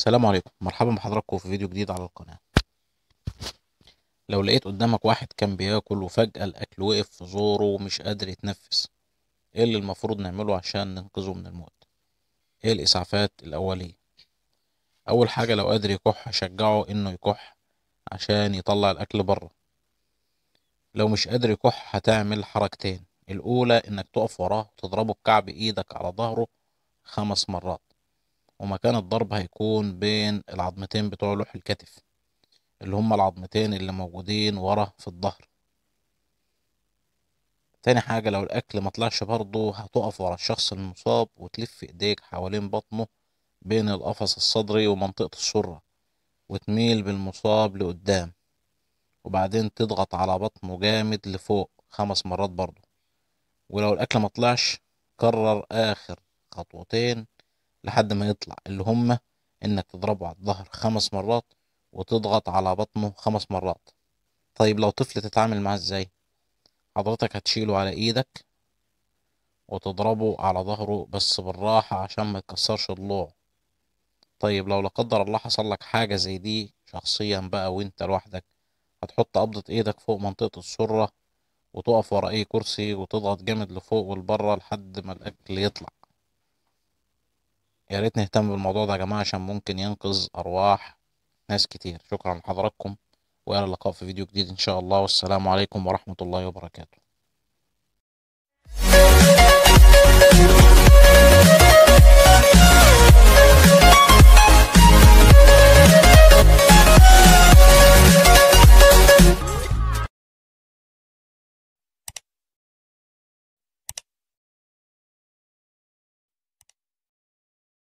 السلام عليكم مرحبا بحضراتكم في فيديو جديد على القناة لو لقيت قدامك واحد كان بياكل وفجأة الأكل وقف في زوره ومش قادر يتنفس ايه اللي المفروض نعمله عشان ننقذه من الموت ايه الإسعافات الأولية أول حاجة لو قادر يكح شجعه إنه يكح عشان يطلع الأكل بره لو مش قادر يكح هتعمل حركتين الأولى إنك تقف وراه وتضربه بكعب إيدك على ظهره خمس مرات ومكان الضرب هيكون بين العظمتين بتوع لوح الكتف اللي هما العظمتين اللي موجودين ورا في الظهر تاني حاجة لو الأكل مطلعش برضه هتقف ورا الشخص المصاب وتلف إيديك حوالين بطنه بين القفص الصدري ومنطقة السرة وتميل بالمصاب لقدام وبعدين تضغط على بطنه جامد لفوق خمس مرات برضه ولو الأكل مطلعش كرر آخر خطوتين لحد ما يطلع اللي هم انك تضربه على الظهر خمس مرات وتضغط على بطنه خمس مرات طيب لو طفل تتعامل معاه ازاي حضرتك هتشيله على ايدك وتضربه على ظهره بس بالراحة عشان ما يتكسرش ضلوعه طيب لو لا قدر الله حصل لك حاجة زي دي شخصيا بقى وانت لوحدك هتحط قبضة ايدك فوق منطقة السرة وتقف ورا اي كرسي وتضغط جامد لفوق ولبره لحد ما الاكل يطلع يا ريت نهتم بالموضوع ده يا جماعة عشان ممكن ينقذ أرواح ناس كتير شكرا لحضراتكم وإلى اللقاء في فيديو جديد إن شاء الله والسلام عليكم ورحمة الله وبركاته